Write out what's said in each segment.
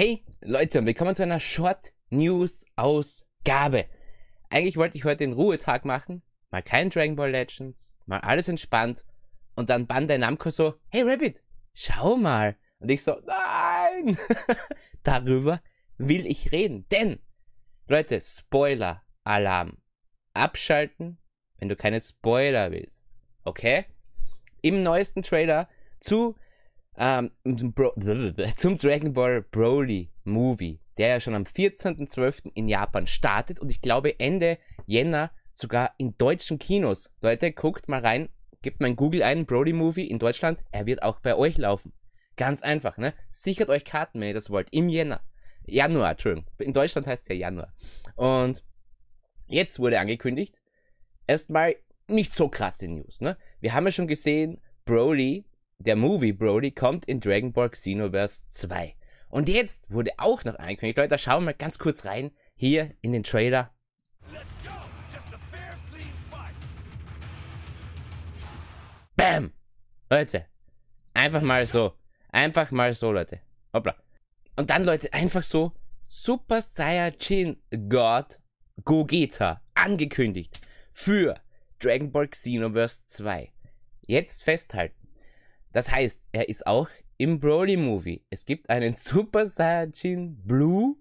Hey Leute, willkommen zu einer Short News Ausgabe. Eigentlich wollte ich heute den Ruhetag machen, mal kein Dragon Ball Legends, mal alles entspannt und dann Bandai Namco so, hey Rabbit, schau mal. Und ich so, nein, darüber will ich reden, denn, Leute, Spoiler Alarm. Abschalten, wenn du keine Spoiler willst, okay? Im neuesten Trailer zu ähm, zum Dragon Ball Broly Movie, der ja schon am 14.12. in Japan startet und ich glaube Ende Jänner sogar in deutschen Kinos. Leute, guckt mal rein, gebt mal in Google ein, Broly Movie in Deutschland, er wird auch bei euch laufen. Ganz einfach, ne? Sichert euch Karten, wenn ihr das wollt, im Jänner. Januar, Entschuldigung. In Deutschland heißt es ja Januar. Und jetzt wurde angekündigt, erstmal nicht so krasse News, ne? Wir haben ja schon gesehen, Broly der Movie Brody kommt in Dragon Ball Xenoverse 2. Und jetzt wurde auch noch angekündigt, Leute, da schauen wir mal ganz kurz rein, hier in den Trailer. Bam! Leute, einfach mal so. Einfach mal so, Leute. Hoppla. Und dann, Leute, einfach so Super Saiyajin God Gogeta angekündigt für Dragon Ball Xenoverse 2. Jetzt festhalten. Das heißt, er ist auch im Broly-Movie. Es gibt einen Super Saiyajin Blue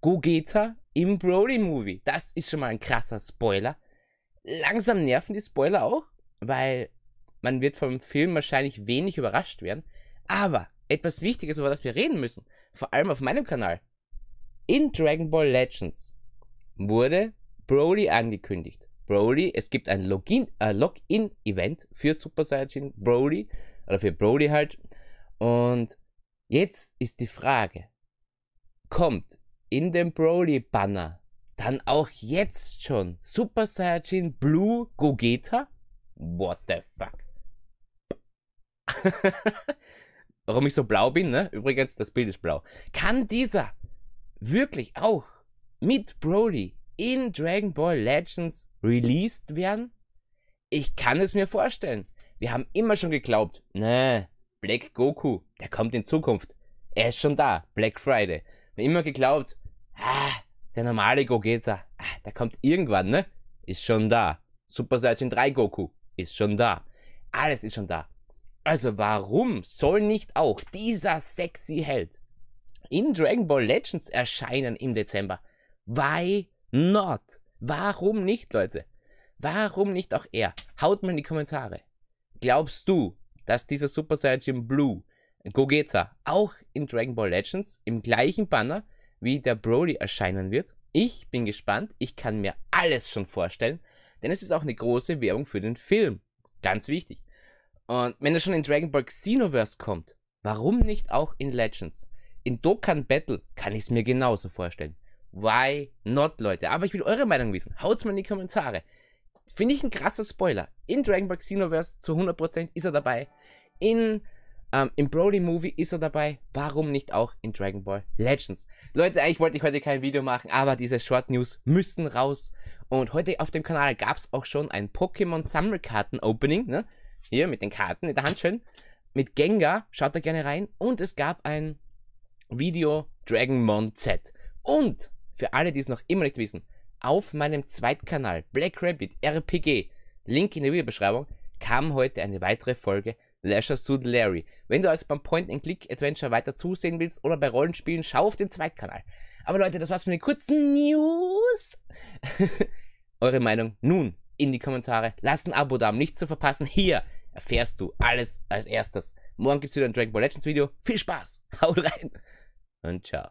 Gogeta im Broly-Movie. Das ist schon mal ein krasser Spoiler. Langsam nerven die Spoiler auch, weil man wird vom Film wahrscheinlich wenig überrascht werden. Aber etwas Wichtiges, über das wir reden müssen, vor allem auf meinem Kanal. In Dragon Ball Legends wurde Broly angekündigt. Broly, es gibt ein äh, Login-Event äh, Login für Super Saiyajin Broly oder für Brody halt. Und jetzt ist die Frage, kommt in dem Broly-Banner dann auch jetzt schon Super Saiyajin Blue Gogeta? What the fuck? Warum ich so blau bin, ne? Übrigens, das Bild ist blau. Kann dieser wirklich auch mit Broly in Dragon Ball Legends released werden? Ich kann es mir vorstellen. Wir haben immer schon geglaubt, ne, Black Goku, der kommt in Zukunft. Er ist schon da, Black Friday. Wir haben immer geglaubt, ah, der normale Gogeta, ah, der kommt irgendwann, ne? Ist schon da. Super Saiyan 3 Goku ist schon da. Alles ist schon da. Also warum soll nicht auch dieser sexy Held in Dragon Ball Legends erscheinen im Dezember? Why not? Warum nicht, Leute? Warum nicht auch er? Haut mal in die Kommentare glaubst du, dass dieser Super Saiyan Blue Gogeta auch in Dragon Ball Legends im gleichen Banner wie der Broly erscheinen wird? Ich bin gespannt, ich kann mir alles schon vorstellen, denn es ist auch eine große Werbung für den Film. Ganz wichtig. Und wenn er schon in Dragon Ball Xenoverse kommt, warum nicht auch in Legends? In Dokkan Battle kann ich es mir genauso vorstellen. Why not, Leute? Aber ich will eure Meinung wissen. Haut's mal in die Kommentare. Finde ich ein krasser Spoiler. In Dragon Ball Xenoverse zu 100% ist er dabei. In, ähm, Im Broly-Movie ist er dabei. Warum nicht auch in Dragon Ball Legends? Leute, eigentlich wollte ich heute kein Video machen, aber diese Short News müssen raus. Und heute auf dem Kanal gab es auch schon ein pokémon Summer Karten opening Ne? Hier mit den Karten in der Hand schön. Mit Gengar, schaut da gerne rein. Und es gab ein Video Dragonmon Z. Und für alle, die es noch immer nicht wissen, auf meinem Zweitkanal Black Rabbit RPG, Link in der Videobeschreibung, kam heute eine weitere Folge Leisure Suit Larry. Wenn du also beim Point-and-Click-Adventure weiter zusehen willst oder bei Rollenspielen, schau auf den Zweitkanal. Aber Leute, das war's mit den kurzen News. Eure Meinung nun in die Kommentare. Lasst ein Abo da, um nichts zu verpassen. Hier erfährst du alles als erstes. Morgen gibt's wieder ein Dragon Ball Legends Video. Viel Spaß, haut rein und ciao.